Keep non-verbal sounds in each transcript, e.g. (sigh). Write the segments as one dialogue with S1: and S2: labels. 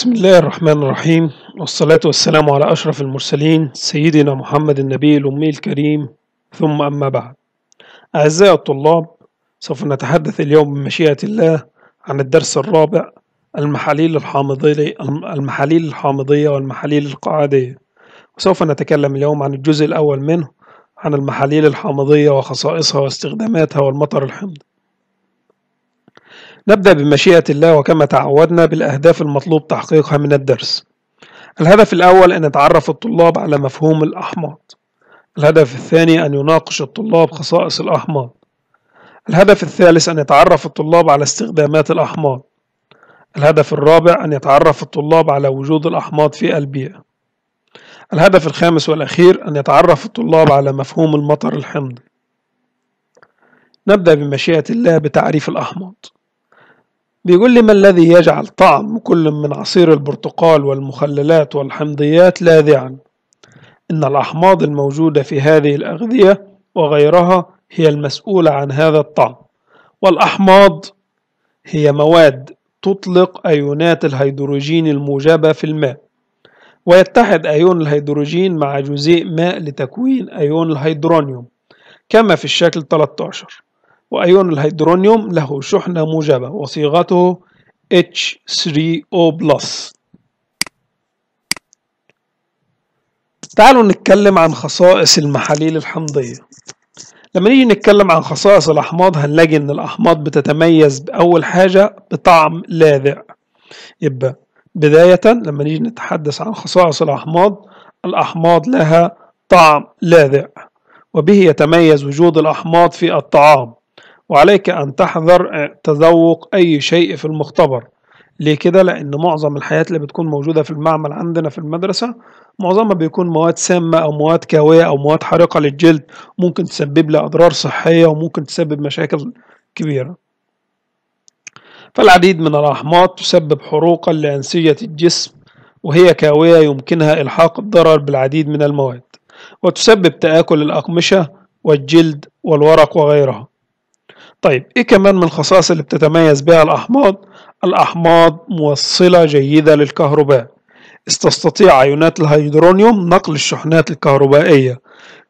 S1: بسم الله الرحمن الرحيم والصلاة والسلام على أشرف المرسلين سيدنا محمد النبي الأمي الكريم ثم أما بعد أعزائي الطلاب سوف نتحدث اليوم بمشيئة الله عن الدرس الرابع المحاليل الحامضية المحاليل الحامضية والمحاليل القاعدية وسوف نتكلم اليوم عن الجزء الأول منه عن المحاليل الحامضية وخصائصها واستخداماتها والمطر الحمضي نبدأ بمشيئة الله وكما تعودنا بالأهداف المطلوب تحقيقها من الدرس الهدف الأول أن يتعرف الطلاب على مفهوم الأحماض الهدف الثاني أن يناقش الطلاب خصائص الأحماض الهدف الثالث أن يتعرف الطلاب على استخدامات الأحماض الهدف الرابع أن يتعرف الطلاب على وجود الأحماض في البيئة الهدف الخامس والأخير أن يتعرف الطلاب على مفهوم المطر الحمضي نبدأ بمشيئة الله بتعريف الأحماض بيقول لي ما الذي يجعل طعم كل من عصير البرتقال والمخللات والحمضيات لاذعا إن الأحماض الموجودة في هذه الأغذية وغيرها هي المسؤولة عن هذا الطعم والأحماض هي مواد تطلق أيونات الهيدروجين الموجبة في الماء ويتحد أيون الهيدروجين مع جزيء ماء لتكوين أيون الهيدرونيوم كما في الشكل 13 وأيون الهيدرونيوم له شحنة موجبة وصيغته H3O+. تعالوا نتكلم عن خصائص المحاليل الحمضية لما نيجي نتكلم عن خصائص الأحماض هنلاقي إن الأحماض بتتميز بأول حاجة بطعم لاذع يبقى بداية لما نيجي نتحدث عن خصائص الأحماض الأحماض لها طعم لاذع وبه يتميز وجود الأحماض في الطعام وعليك أن تحذر آه، تذوق أي شيء في المختبر ليه كده؟ لأن معظم الحاجات اللي بتكون موجودة في المعمل عندنا في المدرسة معظمها بيكون مواد سامة أو مواد كاوية أو مواد حارقة للجلد ممكن تسبب لها أضرار صحية وممكن تسبب مشاكل كبيرة فالعديد من الأحماض تسبب حروقا لأنسجة الجسم وهي كاوية يمكنها إلحاق الضرر بالعديد من المواد وتسبب تآكل الأقمشة والجلد والورق وغيرها طيب ايه كمان من الخصائص اللي بتتميز بها الاحماض الاحماض موصلة جيدة للكهرباء تستطيع عيونات الهيدرونيوم نقل الشحنات الكهربائية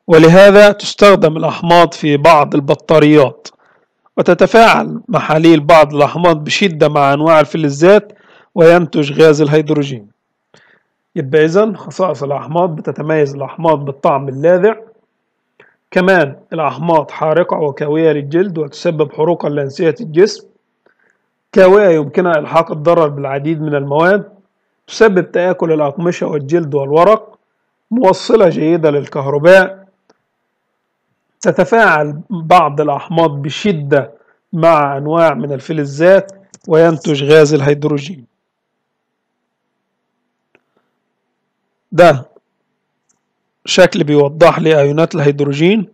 S1: ولهذا تستخدم الأحماض في بعض البطاريات وتتفاعل محاليل بعض الأحماض بشدة مع أنواع الفلزات وينتج غاز الهيدروجين يبقى إذا خصائص الأحماض بتتميز الأحماض بالطعم اللاذع كمان الأحماض حارقة وكاوية للجلد وتسبب حروقا لأنسية الجسم كاوية يمكنها إلحاق الضرر بالعديد من المواد تسبب تآكل الأقمشة والجلد والورق موصلة جيدة للكهرباء تتفاعل بعض الأحماض بشدة مع أنواع من الفلزات وينتج غاز الهيدروجين ده شكل بيوضح لي أيونات الهيدروجين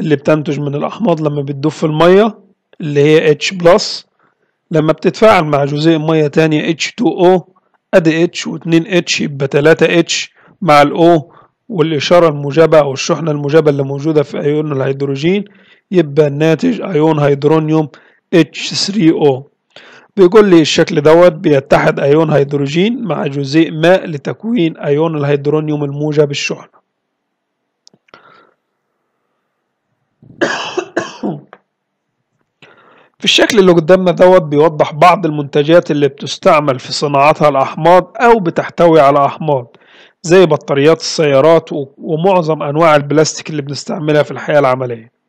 S1: اللي بتنتج من الأحماض لما بتدوب في المية اللي هي H بلس لما بتتفاعل مع جزيء مية تانية H2O أدي H و2 H يبقى تلاتة H مع الأو والإشارة الموجبة أو الشحنة الموجبة اللي موجودة في أيون الهيدروجين يبقى الناتج أيون هيدرونيوم H3O بيقول لي الشكل دوت بيتحد أيون هيدروجين مع جزيء ماء لتكوين أيون الهيدرونيوم الموجب الشحنة (coughs) في الشكل اللي قدامنا دوت بيوضح بعض المنتجات اللي بتستعمل في صناعتها الأحماض أو بتحتوي على أحماض زي بطاريات السيارات ومعظم أنواع البلاستيك اللي بنستعملها في الحياة العملية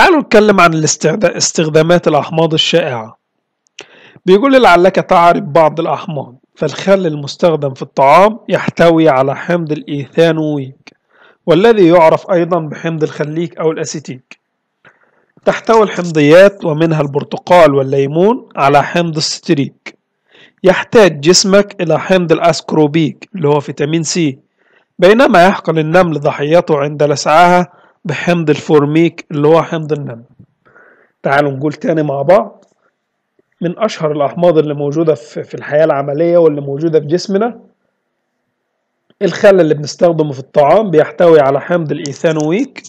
S1: تعالوا نتكلم عن استخدامات الأحماض الشائعة بيقول لعلك تعرف بعض الأحماض فالخل المستخدم في الطعام يحتوي على حمض الإيثانويك والذي يعرف أيضا بحمض الخليك أو الأسيتيك تحتوي الحمضيات ومنها البرتقال والليمون على حمض الستريك يحتاج جسمك إلى حمض الأسكروبيك اللي هو فيتامين سي بينما يحقن النمل ضحيته عند لسعها بحمض الفورميك اللي هو حمض النمل تعالوا نقول تاني مع بعض من أشهر الأحماض اللي موجودة في الحياة العملية واللي موجودة في جسمنا الخل اللي بنستخدمه في الطعام بيحتوي على حمض الإيثانويك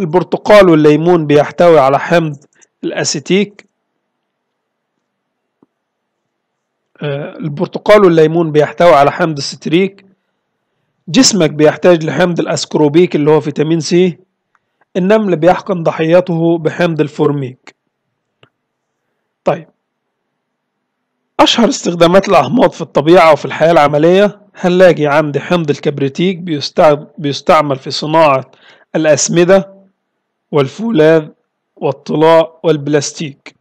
S1: البرتقال والليمون بيحتوي على حمض الأسيتيك آه، البرتقال والليمون بيحتوي على حمض الستريك جسمك بيحتاج لحمض الأسكروبيك اللي هو فيتامين سي النمل بيحقن ضحيته بحمض الفورميك طيب أشهر استخدامات الأحماض في الطبيعة وفي الحياة العملية هنلاقي عندي حمض الكبريتيك بيستعمل في صناعة الأسمدة والفولاذ والطلاء والبلاستيك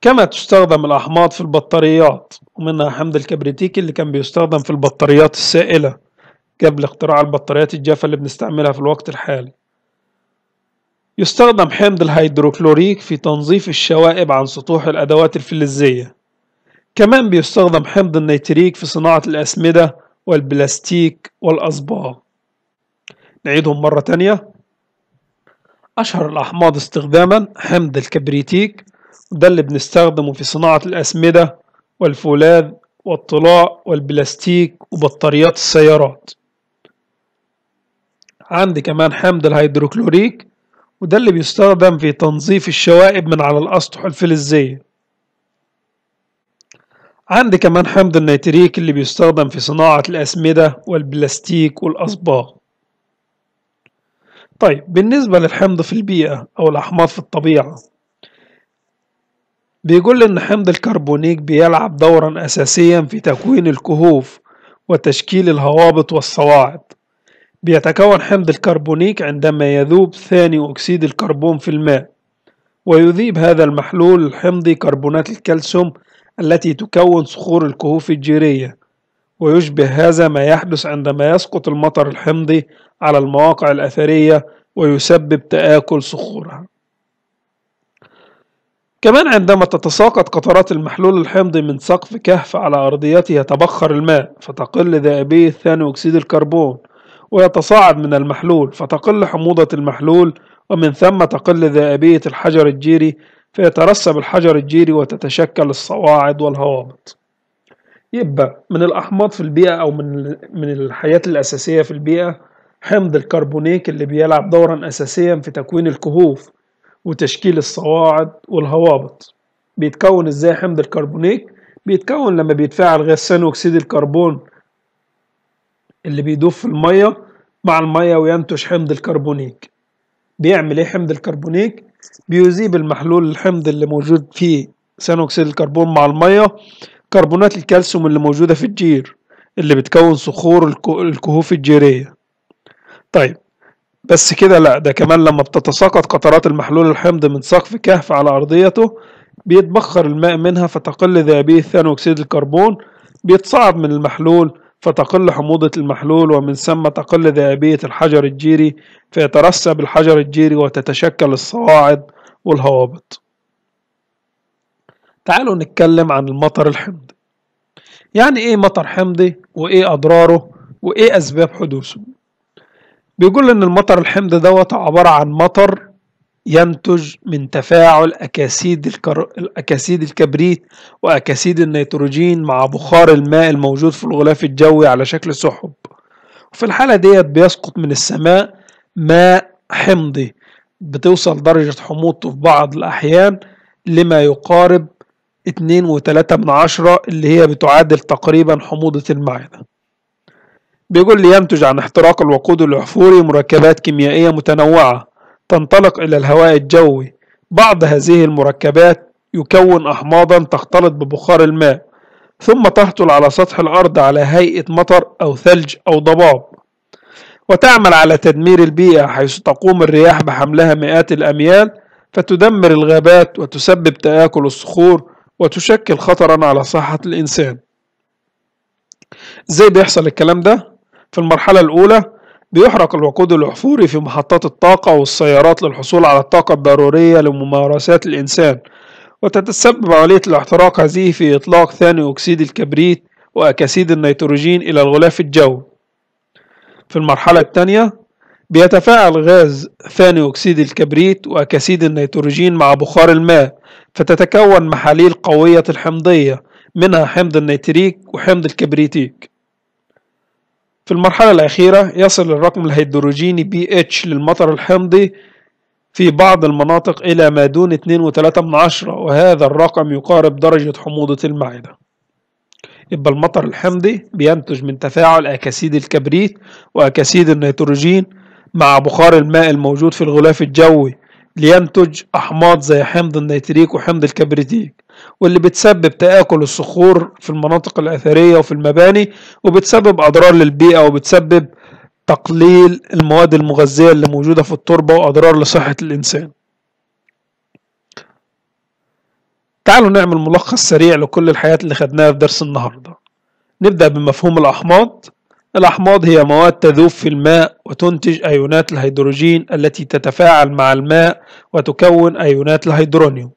S1: كما تستخدم الأحماض في البطاريات ومنها حمض الكبريتيك اللي كان بيستخدم في البطاريات السائلة قبل اختراع البطاريات الجافة اللي بنستعملها في الوقت الحالي يستخدم حمض الهيدروكلوريك في تنظيف الشوائب عن سطوح الأدوات الفلزية كمان بيستخدم حمض النيتريك في صناعة الأسمدة والبلاستيك والأصباغ نعيدهم مرة تانية أشهر الأحماض استخداما حمض الكبريتيك ده اللي بنستخدمه في صناعة الأسمدة والفولاذ والطلاء والبلاستيك وبطاريات السيارات عندي كمان حمض الهيدروكلوريك وده اللي بيستخدم في تنظيف الشوائب من على الأسطح الفلزية عندي كمان حمض النيتريك اللي بيستخدم في صناعة الأسمدة والبلاستيك والأصباغ طيب بالنسبة للحمض في البيئة أو الأحماض في الطبيعة بيقول إن حمض الكربونيك بيلعب دورا أساسيا في تكوين الكهوف وتشكيل الهوابط والصواعد بيتكون حمض الكربونيك عندما يذوب ثاني أكسيد الكربون في الماء ويذيب هذا المحلول الحمضي كربونات الكالسيوم التي تكون صخور الكهوف الجيرية ويشبه هذا ما يحدث عندما يسقط المطر الحمضي على المواقع الأثرية ويسبب تآكل صخورها كمان عندما تتساقط قطرات المحلول الحمضي من سقف كهف على أرضيته يتبخر الماء فتقل ذائبية ثاني أكسيد الكربون ويتصاعد من المحلول فتقل حموضة المحلول ومن ثم تقل ذائبية الحجر الجيري فيترسب الحجر الجيري وتتشكل الصواعد والهوابط يبقى من الأحماض في البيئة أو من من الحياة الأساسية في البيئة حمض الكربونيك اللي بيلعب دورا أساسيا في تكوين الكهوف وتشكيل الصواعد والهوابط بيتكون إزاي حمض الكربونيك؟ بيتكون لما بيتفاعل غاز ثاني أكسيد الكربون اللي بيدوب في المية مع المية وينتج حمض الكربونيك بيعمل ايه حمض الكربونيك بيذيب المحلول الحمض اللي موجود فيه ثاني اكسيد الكربون مع المية كربونات الكالسيوم اللي موجودة في الجير اللي بتكون صخور الكهوف الجيرية طيب بس كده لا ده كمان لما بتتساقط قطرات المحلول الحمض من سقف كهف على أرضيته بيتبخر الماء منها فتقل ذهبية ثاني أكسيد الكربون بيتصاعد من المحلول فتقل حموضة المحلول ومن ثم تقل ذهبية الحجر الجيري فيترسب الحجر الجيري وتتشكل الصواعد والهوابط تعالوا نتكلم عن المطر الحمضي يعني ايه مطر حمضي وايه اضراره وايه اسباب حدوثه بيقول ان المطر الحمضي دوت عبارة عن مطر ينتج من تفاعل أكاسيد, الكر... أكاسيد الكبريت وأكاسيد النيتروجين مع بخار الماء الموجود في الغلاف الجوي على شكل سحب وفي الحالة ديت بيسقط من السماء ماء حمضي بتوصل درجة حموضته في بعض الأحيان لما يقارب 2.3 من عشرة اللي هي بتعادل تقريبا حموضة المعدة بيقول لي ينتج عن احتراق الوقود الأحفوري مركبات كيميائية متنوعة تنطلق إلى الهواء الجوي بعض هذه المركبات يكون أحماضا تختلط ببخار الماء ثم تهطل على سطح الأرض على هيئة مطر أو ثلج أو ضباب وتعمل على تدمير البيئة حيث تقوم الرياح بحملها مئات الأميال فتدمر الغابات وتسبب تآكل الصخور وتشكل خطرا على صحة الإنسان ازاي بيحصل الكلام ده في المرحلة الأولى بيحرق الوقود الأحفوري في محطات الطاقة والسيارات للحصول على الطاقة الضرورية لممارسات الإنسان وتتسبب عملية الاحتراق هذه في إطلاق ثاني أكسيد الكبريت وأكاسيد النيتروجين إلى الغلاف الجوي في المرحلة الثانية بيتفاعل غاز ثاني أكسيد الكبريت وأكاسيد النيتروجين مع بخار الماء فتتكون محاليل قوية الحمضية منها حمض النيتريك وحمض الكبريتيك في المرحلة الأخيرة يصل الرقم الهيدروجيني pH للمطر الحمضي في بعض المناطق إلى ما دون 2.3 وهذا الرقم يقارب درجة حموضة المعدة يبقى المطر الحمضي بينتج من تفاعل أكاسيد الكبريت وأكاسيد النيتروجين مع بخار الماء الموجود في الغلاف الجوي لينتج أحماض زي حمض النيتريك وحمض الكبريتيك واللي بتسبب تآكل الصخور في المناطق الأثرية وفي المباني وبتسبب أضرار للبيئة وبتسبب تقليل المواد المغذية اللي موجودة في التربة وأضرار لصحة الإنسان تعالوا نعمل ملخص سريع لكل الحياة اللي خدناها في درس النهاردة نبدأ بمفهوم الأحماض الأحماض هي مواد تذوب في الماء وتنتج أيونات الهيدروجين التي تتفاعل مع الماء وتكون أيونات الهيدرونيوم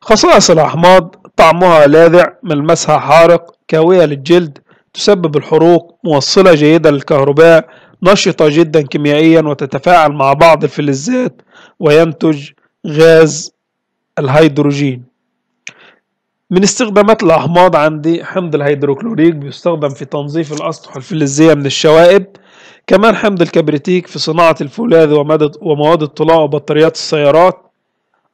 S1: خصائص الأحماض طعمها لاذع ملمسها حارق كاوية للجلد تسبب الحروق موصلة جيدة للكهرباء نشطة جدا كيميائيا وتتفاعل مع بعض الفلزات وينتج غاز الهيدروجين من استخدامات الأحماض عندي حمض الهيدروكلوريك بيستخدم في تنظيف الأسطح الفلزية من الشوائب كمان حمض الكبريتيك في صناعة الفولاذ ومواد الطلاء وبطاريات السيارات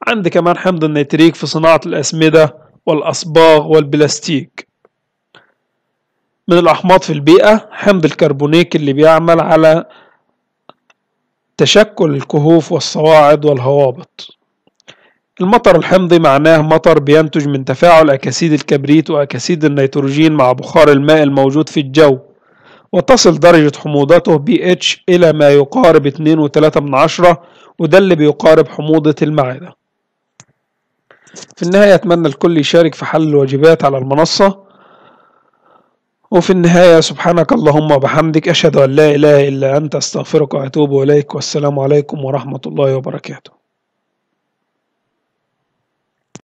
S1: عندي كمان حمض النيتريك في صناعة الأسمدة والأصباغ والبلاستيك من الأحماض في البيئة حمض الكربونيك اللي بيعمل على تشكل الكهوف والصواعد والهوابط المطر الحمضي معناه مطر بينتج من تفاعل أكاسيد الكبريت وأكاسيد النيتروجين مع بخار الماء الموجود في الجو وتصل درجة حموضته pH إلى ما يقارب 2.3 من عشرة وده اللي بيقارب حموضة المعدة في النهاية أتمنى الكل يشارك في حل الواجبات على المنصة وفي النهاية سبحانك اللهم وبحمدك أشهد أن لا إله إلا أنت أستغفرك وأتوب إليك والسلام عليكم ورحمة الله وبركاته